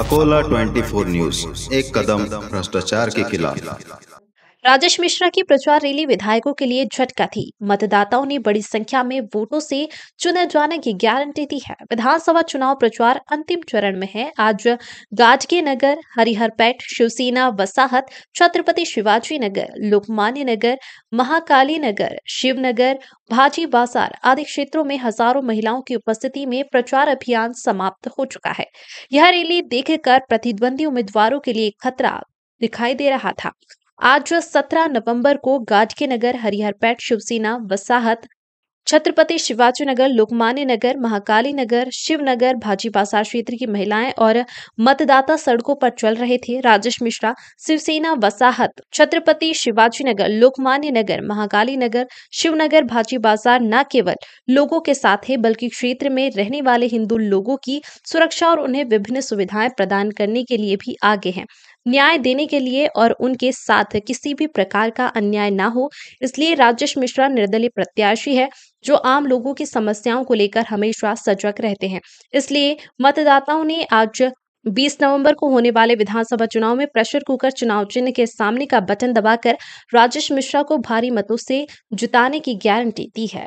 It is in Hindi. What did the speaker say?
अकोला 24 न्यूज एक कदम भ्रष्टाचार के खिलाफ राजेश मिश्रा की प्रचार रैली विधायकों के लिए झटका थी मतदाताओं ने बड़ी संख्या में वोटों से चुने जाने की गारंटी दी है विधानसभा चुनाव प्रचार अंतिम चरण में है आज गाजगे नगर हरिहरपेट शिवसेना वसाहत छत्रपति शिवाजी नगर लोकमान्य नगर महाकाली नगर शिवनगर भाजी बाजार आदि क्षेत्रों में हजारों महिलाओं की उपस्थिति में प्रचार अभियान समाप्त हो चुका है यह रैली देखकर प्रतिद्वंदी उम्मीदवारों के लिए खतरा दिखाई दे रहा था आज सत्रह नवंबर को गाडके नगर हरिहरपेट शिवसेना वसाहत छत्रपति शिवाजी नगर लोकमान्य नगर महाकाली नगर शिवनगर भाजी बाजार क्षेत्र की महिलाएं और मतदाता सड़कों पर चल रहे थे राजेश मिश्रा शिवसेना वसाहत छत्रपति शिवाजी नगर लोकमान्य नगर महाकाली नगर शिवनगर भाजी बाजार न केवल लोगों के साथ है बल्कि क्षेत्र में रहने वाले हिंदू लोगों की सुरक्षा और उन्हें विभिन्न सुविधाएं प्रदान करने के लिए भी आगे है न्याय देने के लिए और उनके साथ किसी भी प्रकार का अन्याय ना हो इसलिए राजेश मिश्रा निर्दलीय प्रत्याशी है जो आम लोगों की समस्याओं को लेकर हमेशा सजग रहते हैं इसलिए मतदाताओं ने आज 20 नवंबर को होने वाले विधानसभा चुनाव में प्रेशर कुकर चुनाव चिन्ह के सामने का बटन दबाकर राजेश मिश्रा को भारी मतों से जुटाने की गारंटी दी है